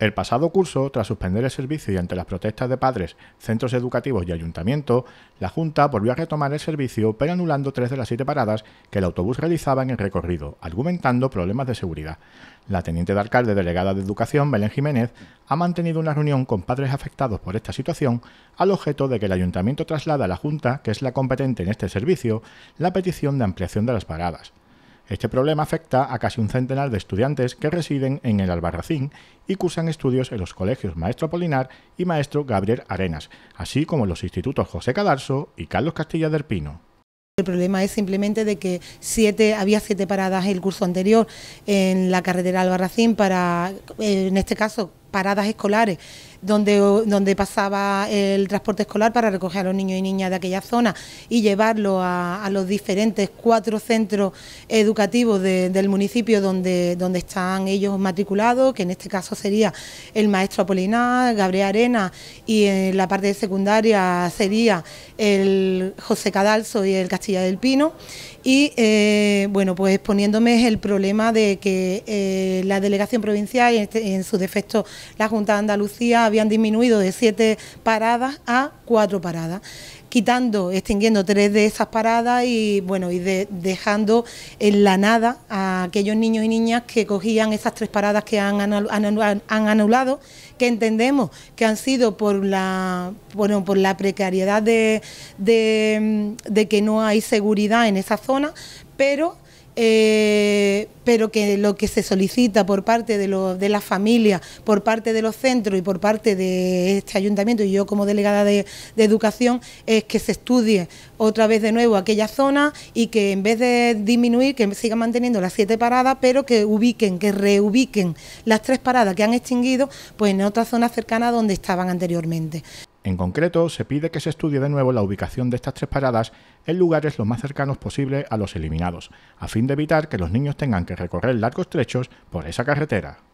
El pasado curso, tras suspender el servicio y ante las protestas de padres, centros educativos y ayuntamiento, la Junta volvió a retomar el servicio, pero anulando tres de las siete paradas que el autobús realizaba en el recorrido, argumentando problemas de seguridad. La teniente de alcalde delegada de Educación, Belén Jiménez, ha mantenido una reunión con padres afectados por esta situación al objeto de que el ayuntamiento traslada a la Junta, que es la competente en este servicio, la petición de ampliación de las paradas. Este problema afecta a casi un centenar de estudiantes que residen en el Albarracín y cursan estudios en los colegios Maestro Polinar y Maestro Gabriel Arenas, así como en los institutos José Cadarso y Carlos Castilla del Pino. El problema es simplemente de que había siete paradas el curso anterior en la carretera Albarracín para, eh, en este caso, paradas escolares donde, pasaba el transporte escolar para recoger a los niños y niñas de aquella zona y llevarlo a, los diferentes cuatro centros educativos del municipio donde, donde están ellos matriculados, que en este caso sería el maestro Apolinar, Gabriel Arena y en la parte de secundaria sería el José Cadalso y el Castilla del Pino. Y eh, bueno, pues poniéndome el problema de que eh, la delegación provincial y este, en su defecto la Junta de Andalucía habían disminuido de siete paradas a cuatro paradas quitando, extinguiendo tres de esas paradas y bueno, y dejando en la nada a aquellos niños y niñas que cogían esas tres paradas que han, anulado, que entendemos que han sido por la bueno, por la precariedad de, de, que no hay seguridad en esa zona, pero eh, pero que lo que se solicita por parte de, lo, de las familias, por parte de los centros y por parte de este ayuntamiento y yo como delegada de, educación es que se estudie otra vez de nuevo aquella zona y que en vez de disminuir, que sigan manteniendo las siete paradas, pero que ubiquen, que reubiquen las tres paradas que han extinguido pues en otra zona cercana donde estaban anteriormente. En concreto, se pide que se estudie de nuevo la ubicación de estas tres paradas en lugares lo más cercanos posible a los eliminados, a fin de evitar que los niños tengan que recorrer largos trechos por esa carretera.